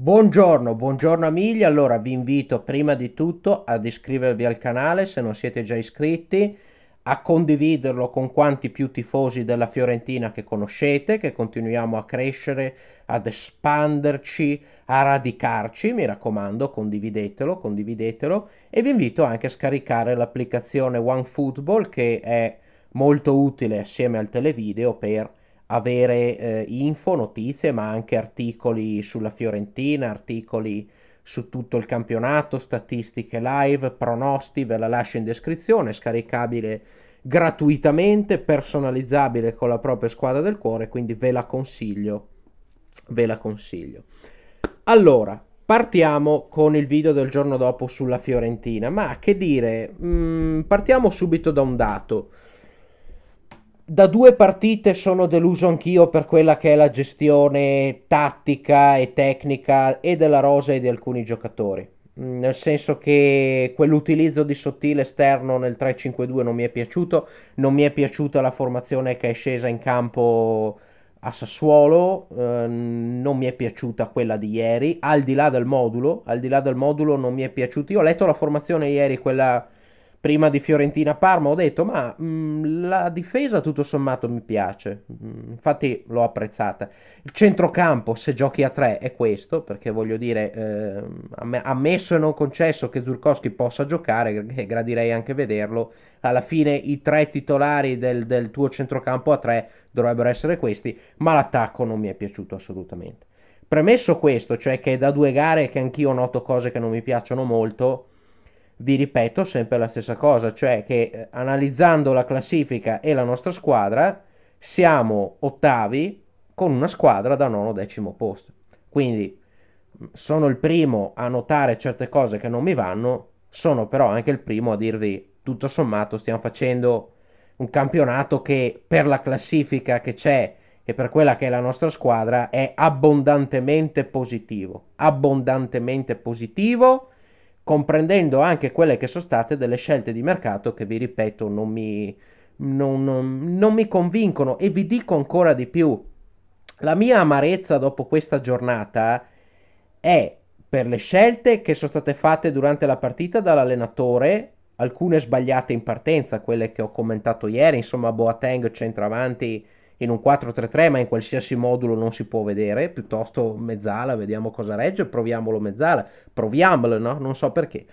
Buongiorno, buongiorno Amilia. Allora vi invito prima di tutto ad iscrivervi al canale se non siete già iscritti, a condividerlo con quanti più tifosi della Fiorentina che conoscete, che continuiamo a crescere, ad espanderci, a radicarci. Mi raccomando, condividetelo, condividetelo e vi invito anche a scaricare l'applicazione OneFootball che è molto utile assieme al televideo per avere eh, info, notizie, ma anche articoli sulla Fiorentina, articoli su tutto il campionato, statistiche live, pronosti, ve la lascio in descrizione, scaricabile gratuitamente, personalizzabile con la propria squadra del cuore, quindi ve la consiglio. Ve la consiglio. Allora, partiamo con il video del giorno dopo sulla Fiorentina, ma che dire, mm, partiamo subito da un dato da due partite sono deluso anch'io per quella che è la gestione tattica e tecnica e della rosa e di alcuni giocatori. Mm, nel senso che quell'utilizzo di sottile esterno nel 3-5-2 non mi è piaciuto, non mi è piaciuta la formazione che è scesa in campo a Sassuolo, eh, non mi è piaciuta quella di ieri, al di là del modulo, al di là del modulo non mi è piaciuta. Io ho letto la formazione ieri, quella prima di Fiorentina-Parma ho detto ma mh, mm, la difesa tutto sommato mi piace, mh, mm, infatti l'ho apprezzata. Il centrocampo se giochi a tre è questo, perché voglio dire, eh, ammesso e non concesso che Zurkowski possa giocare, e gradirei anche vederlo, alla fine i tre titolari del, del tuo centrocampo a tre dovrebbero essere questi, ma l'attacco non mi è piaciuto assolutamente. Premesso questo, cioè che è da due gare che anch'io noto cose che non mi piacciono molto, vi ripeto sempre la stessa cosa, cioè che eh, analizzando la classifica e la nostra squadra siamo ottavi con una squadra da nono decimo posto. Quindi mm, sono il primo a notare certe cose che non mi vanno, sono però anche il primo a dirvi tutto sommato stiamo facendo un campionato che per la classifica che c'è e per quella che è la nostra squadra è abbondantemente positivo, abbondantemente positivo comprendendo anche quelle che sono state delle scelte di mercato che, vi ripeto, non mi, non, non, non mi convincono e vi dico ancora di più. La mia amarezza dopo questa giornata è per le scelte che sono state fatte durante la partita dall'allenatore, alcune sbagliate in partenza, quelle che ho commentato ieri, insomma Boateng centravanti in un 4-3-3, ma in qualsiasi modulo non si può vedere, piuttosto mezzala, vediamo cosa regge, proviamolo mezzala, proviamolo, no? Non so perché.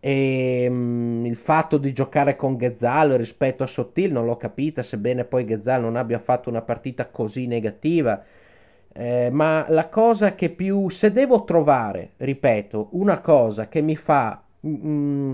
E, um, il fatto di giocare con Ghezal rispetto a Sottil non l'ho capita, sebbene poi Ghezal non abbia fatto una partita così negativa. Eh, ma la cosa che più, se devo trovare, ripeto, una cosa che mi fa... Mm, mm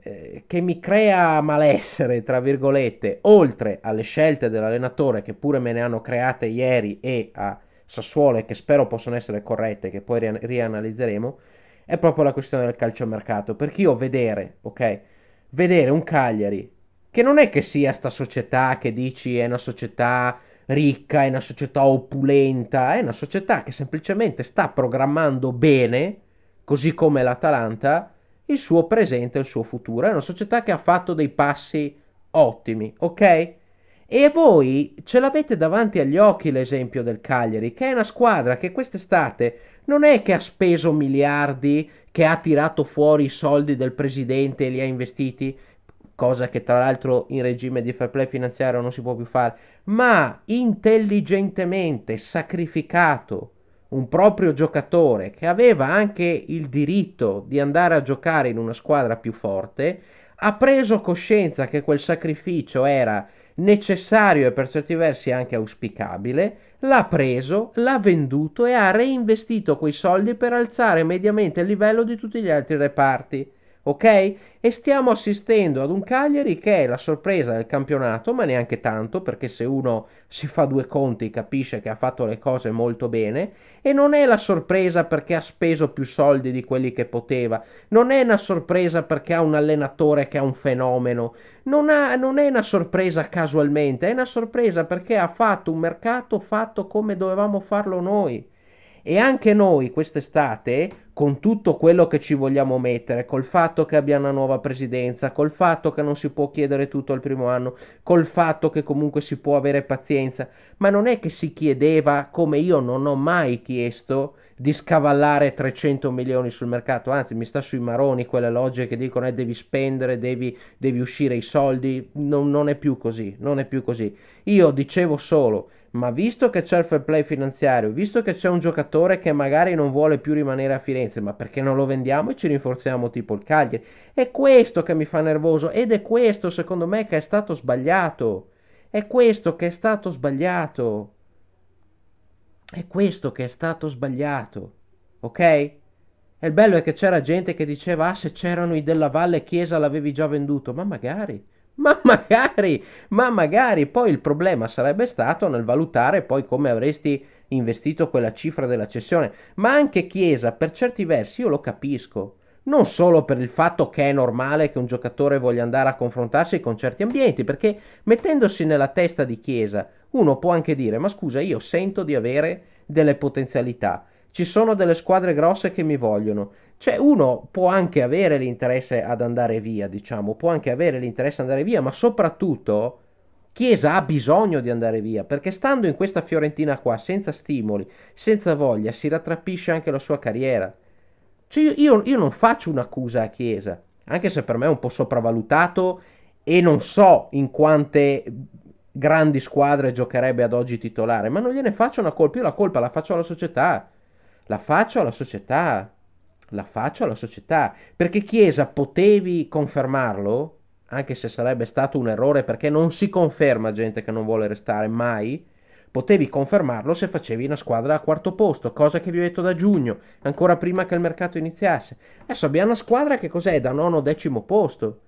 eh, che mi crea malessere, tra virgolette, oltre alle scelte dell'allenatore che pure me ne hanno create ieri e a Sassuolo e che spero possano essere corrette, che poi rianalizzeremo, è proprio la questione del calciomercato. Perché io vedere, ok, vedere un Cagliari che non è che sia sta società che dici è una società ricca, è una società opulenta, è una società che semplicemente sta programmando bene, così come l'Atalanta, il suo presente e il suo futuro. È una società che ha fatto dei passi ottimi, ok? E voi ce l'avete davanti agli occhi l'esempio del Cagliari, che è una squadra che quest'estate non è che ha speso miliardi, che ha tirato fuori i soldi del presidente e li ha investiti, cosa che tra l'altro in regime di fair play finanziario non si può più fare, ma intelligentemente sacrificato un proprio giocatore che aveva anche il diritto di andare a giocare in una squadra più forte, ha preso coscienza che quel sacrificio era necessario e per certi versi anche auspicabile, l'ha preso, l'ha venduto e ha reinvestito quei soldi per alzare mediamente il livello di tutti gli altri reparti ok? E stiamo assistendo ad un Cagliari che è la sorpresa del campionato, ma neanche tanto, perché se uno si fa due conti capisce che ha fatto le cose molto bene, e non è la sorpresa perché ha speso più soldi di quelli che poteva, non è una sorpresa perché ha un allenatore che è un fenomeno, non, ha, non è una sorpresa casualmente, è una sorpresa perché ha fatto un mercato fatto come dovevamo farlo noi. E anche noi quest'estate con tutto quello che ci vogliamo mettere, col fatto che abbia una nuova presidenza, col fatto che non si può chiedere tutto al primo anno, col fatto che comunque si può avere pazienza, ma non è che si chiedeva, come io non ho mai chiesto, di scavallare 300 milioni sul mercato, anzi mi sta sui maroni quelle logge che dicono eh, devi spendere, devi, devi uscire i soldi, non, non è più così, non è più così. Io dicevo solo, ma visto che c'è il fair play finanziario, visto che c'è un giocatore che magari non vuole più rimanere a Firenze, scadenze, ma perché non lo vendiamo e ci rinforziamo tipo il Cagliari? È questo che mi fa nervoso ed è questo secondo me che è stato sbagliato. È questo che è stato sbagliato. È questo che è stato sbagliato. Ok? E il bello è che c'era gente che diceva, ah se c'erano i della Valle Chiesa l'avevi già venduto, ma magari... Ma magari, ma magari poi il problema sarebbe stato nel valutare poi come avresti investito quella cifra della cessione. Ma anche Chiesa, per certi versi, io lo capisco. Non solo per il fatto che è normale che un giocatore voglia andare a confrontarsi con certi ambienti, perché mettendosi nella testa di Chiesa, uno può anche dire: Ma scusa, io sento di avere delle potenzialità. Ci sono delle squadre grosse che mi vogliono. Cioè uno può anche avere l'interesse ad andare via, diciamo, può anche avere l'interesse ad andare via, ma soprattutto Chiesa ha bisogno di andare via, perché stando in questa Fiorentina qua, senza stimoli, senza voglia, si rattrappisce anche la sua carriera. Cioè io, io non faccio un'accusa a Chiesa, anche se per me è un po' sopravvalutato e non so in quante grandi squadre giocherebbe ad oggi titolare, ma non gliene faccio una colpa, io la colpa la faccio alla società, la faccio alla società la faccio alla società. Perché Chiesa potevi confermarlo, anche se sarebbe stato un errore, perché non si conferma gente che non vuole restare mai. Potevi confermarlo se facevi una squadra a quarto posto, cosa che vi ho detto da giugno, ancora prima che il mercato iniziasse. Adesso abbiamo una squadra che cos'è da nono o decimo posto.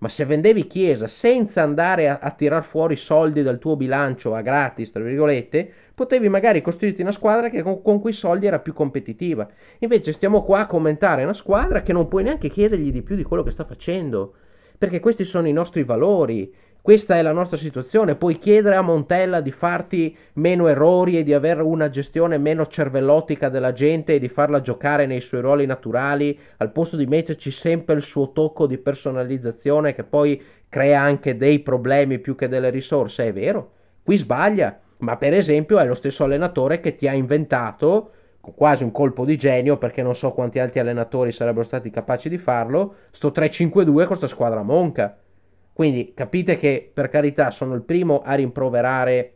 Ma se vendevi Chiesa senza andare a, a tirar fuori soldi dal tuo bilancio a gratis, tra virgolette, potevi magari costruirti una squadra che con, con quei soldi era più competitiva. Invece stiamo qua a commentare una squadra che non puoi neanche chiedergli di più di quello che sta facendo. Perché questi sono i nostri valori questa è la nostra situazione, puoi chiedere a Montella di farti meno errori e di avere una gestione meno cervellotica della gente e di farla giocare nei suoi ruoli naturali, al posto di metterci sempre il suo tocco di personalizzazione che poi crea anche dei problemi più che delle risorse, è vero? Qui sbaglia, ma per esempio è lo stesso allenatore che ti ha inventato con quasi un colpo di genio perché non so quanti altri allenatori sarebbero stati capaci di farlo, sto 3-5-2 con questa squadra monca quindi capite che per carità sono il primo a rimproverare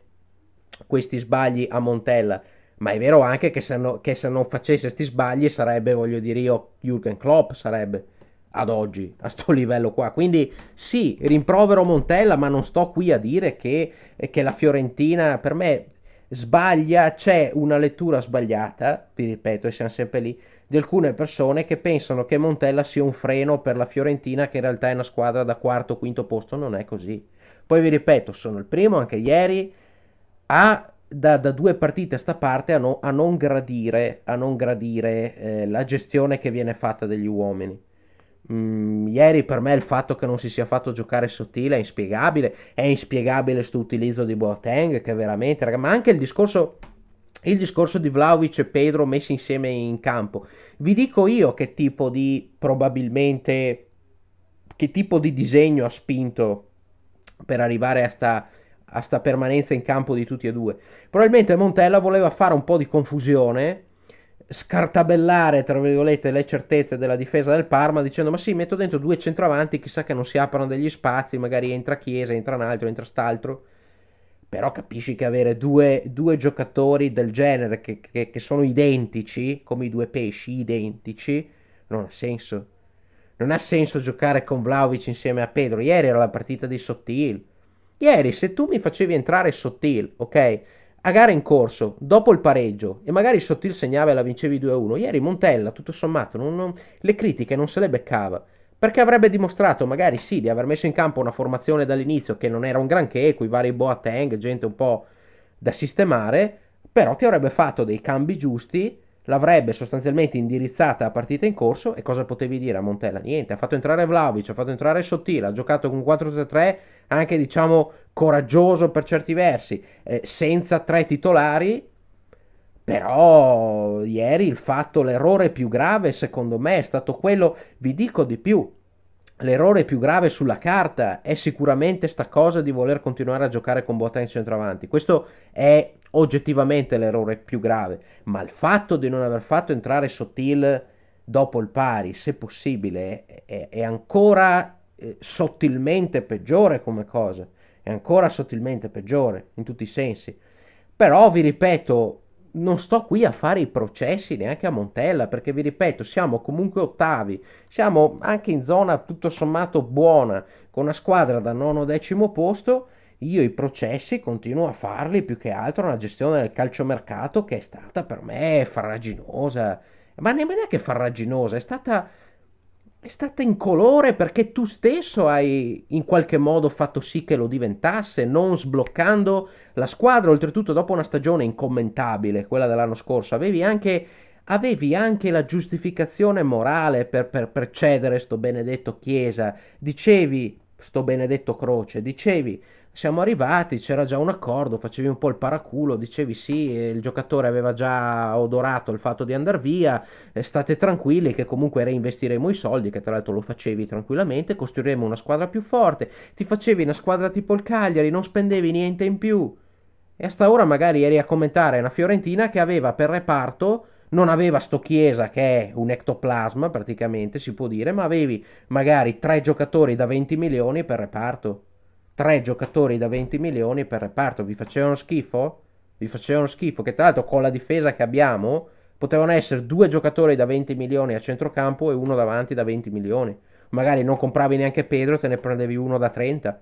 questi sbagli a Montella, ma è vero anche che se, no, che se non facesse questi sbagli sarebbe, voglio dire io, Jürgen Klopp sarebbe ad oggi, a sto livello qua. Quindi sì, rimprovero Montella, ma non sto qui a dire che, che la Fiorentina per me sbaglia, c'è una lettura sbagliata, vi ripeto, e siamo sempre lì, di alcune persone che pensano che Montella sia un freno per la Fiorentina, che in realtà è una squadra da quarto o quinto posto, non è così. Poi vi ripeto, sono il primo anche ieri a da, da, due partite a sta parte a, no, a non gradire, a non gradire eh, la gestione che viene fatta degli uomini. Mm, ieri per me il fatto che non si sia fatto giocare sottile è inspiegabile, è inspiegabile questo utilizzo di Boateng che veramente, raga, ma anche il discorso il discorso di Vlaovic e Pedro messi insieme in campo. Vi dico io che tipo di probabilmente che tipo di disegno ha spinto per arrivare a sta, a sta permanenza in campo di tutti e due. Probabilmente Montella voleva fare un po' di confusione, scartabellare tra virgolette le certezze della difesa del Parma dicendo ma sì metto dentro due centravanti chissà che non si aprano degli spazi magari entra Chiesa entra un altro entra st'altro però capisci che avere due, due giocatori del genere che, che, che, sono identici, come i due pesci identici, non ha senso. Non ha senso giocare con Vlaovic insieme a Pedro. Ieri era la partita di Sottil. Ieri, se tu mi facevi entrare Sottil, ok, a gara in corso, dopo il pareggio, e magari Sottil segnava e la vincevi 2-1, ieri Montella, tutto sommato, non, non, le critiche non se le beccava perché avrebbe dimostrato magari sì di aver messo in campo una formazione dall'inizio che non era un granché, coi vari Boateng, gente un po' da sistemare, però ti avrebbe fatto dei cambi giusti, l'avrebbe sostanzialmente indirizzata a partita in corso e cosa potevi dire a Montella? Niente, ha fatto entrare Vlaovic, ha fatto entrare Sottile, ha giocato con 4-3-3 anche diciamo coraggioso per certi versi, eh, senza tre titolari però ieri il fatto, l'errore più grave secondo me è stato quello, vi dico di più, l'errore più grave sulla carta è sicuramente sta cosa di voler continuare a giocare con Boateng centravanti. Questo è oggettivamente l'errore più grave, ma il fatto di non aver fatto entrare Sottil dopo il pari, se possibile, è, è ancora eh, sottilmente peggiore come cosa, è ancora sottilmente peggiore in tutti i sensi. Però vi ripeto, non sto qui a fare i processi neanche a Montella, perché vi ripeto, siamo comunque ottavi, siamo anche in zona tutto sommato buona, con una squadra da nono decimo posto. Io i processi continuo a farli più che altro una gestione del calciomercato che è stata per me farraginosa, ma nemmeno che farraginosa, è stata è stata incolore perché tu stesso hai in qualche modo fatto sì che lo diventasse, non sbloccando la squadra. Oltretutto, dopo una stagione incommentabile, quella dell'anno scorso, avevi anche, avevi anche la giustificazione morale per, per, per cedere sto benedetto Chiesa. Dicevi, sto benedetto Croce, dicevi siamo arrivati, c'era già un accordo, facevi un po' il paraculo, dicevi sì, il giocatore aveva già odorato il fatto di andare via, eh, state tranquilli che comunque reinvestiremo i soldi, che tra l'altro lo facevi tranquillamente, costruiremo una squadra più forte, ti facevi una squadra tipo il Cagliari, non spendevi niente in più. E a sta ora magari eri a commentare una Fiorentina che aveva per reparto non aveva sto Chiesa che è un ectoplasma praticamente si può dire, ma avevi magari tre giocatori da 20 milioni per reparto tre giocatori da 20 milioni per reparto. Vi facevano schifo? Vi facevano schifo. Che tra l'altro con la difesa che abbiamo potevano essere due giocatori da 20 milioni a centrocampo e uno davanti da 20 milioni. Magari non compravi neanche Pedro, te ne prendevi uno da 30.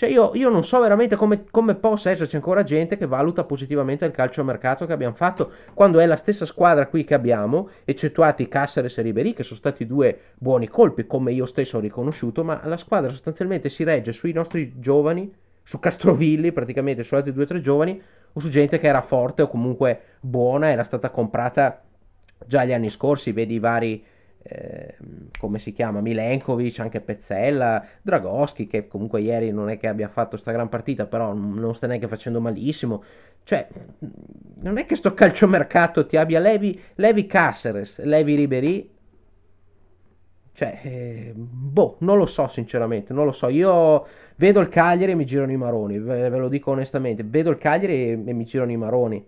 Cioè io, io, non so veramente come, come, possa esserci ancora gente che valuta positivamente il calcio a mercato che abbiamo fatto quando è la stessa squadra qui che abbiamo, eccettuati Cassares e Ribéry che sono stati due buoni colpi come io stesso ho riconosciuto, ma la squadra sostanzialmente si regge sui nostri giovani, su Castrovilli praticamente, su altri due o tre giovani o su gente che era forte o comunque buona, era stata comprata già gli anni scorsi, vedi i vari come si chiama, Milenkovic, anche Pezzella, Dragoschi che comunque ieri non è che abbia fatto sta gran partita, però non sta neanche facendo malissimo. Cioè, non è che sto calciomercato ti abbia Levi, Levi Caceres, Levi Ribery. Cioè, eh, boh, non lo so sinceramente, non lo so. Io vedo il Cagliari e mi girano i maroni, ve, ve lo dico onestamente, vedo il Cagliari e, e mi girano i maroni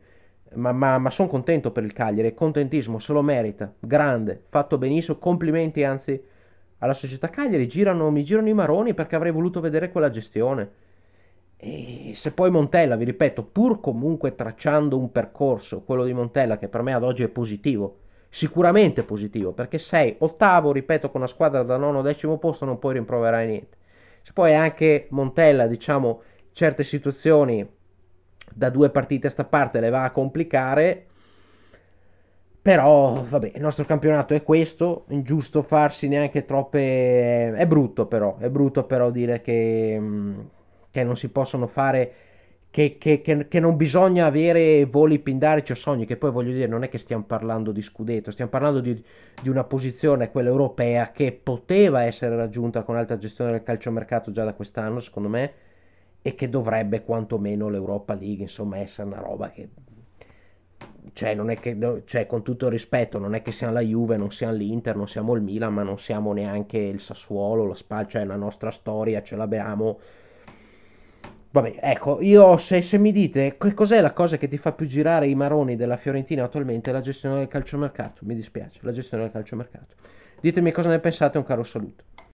ma, ma, ma sono contento per il Cagliari, contentissimo, se lo merita, grande, fatto benissimo, complimenti anzi alla società Cagliari, girano, mi girano i maroni perché avrei voluto vedere quella gestione. E se poi Montella, vi ripeto, pur comunque tracciando un percorso, quello di Montella, che per me ad oggi è positivo, sicuramente positivo, perché sei ottavo, ripeto, con una squadra da nono o decimo posto non puoi rimproverare niente. Se poi anche Montella, diciamo, certe situazioni da due partite a sta parte le va a complicare. Però, vabbè, il nostro campionato è questo, ingiusto farsi neanche troppe... È brutto però, è brutto però dire che, mm, che non si possono fare... Che, che, che, non bisogna avere voli pindarici o sogni, che poi voglio dire non è che stiamo parlando di scudetto, stiamo parlando di, di una posizione, quella europea, che poteva essere raggiunta con alta gestione del calciomercato già da quest'anno, secondo me, e che dovrebbe quantomeno l'Europa League, insomma, essere una roba che... Cioè, non è che, cioè, con tutto il rispetto, non è che siamo la Juve, non siamo l'Inter, non siamo il Milan, ma non siamo neanche il Sassuolo, la Spal, cioè la nostra storia ce l'abbiamo. Vabbè, ecco, io se, se, mi dite cos'è la cosa che ti fa più girare i maroni della Fiorentina attualmente è la gestione del calciomercato, mi dispiace, la gestione del calciomercato. Ditemi cosa ne pensate, un caro saluto.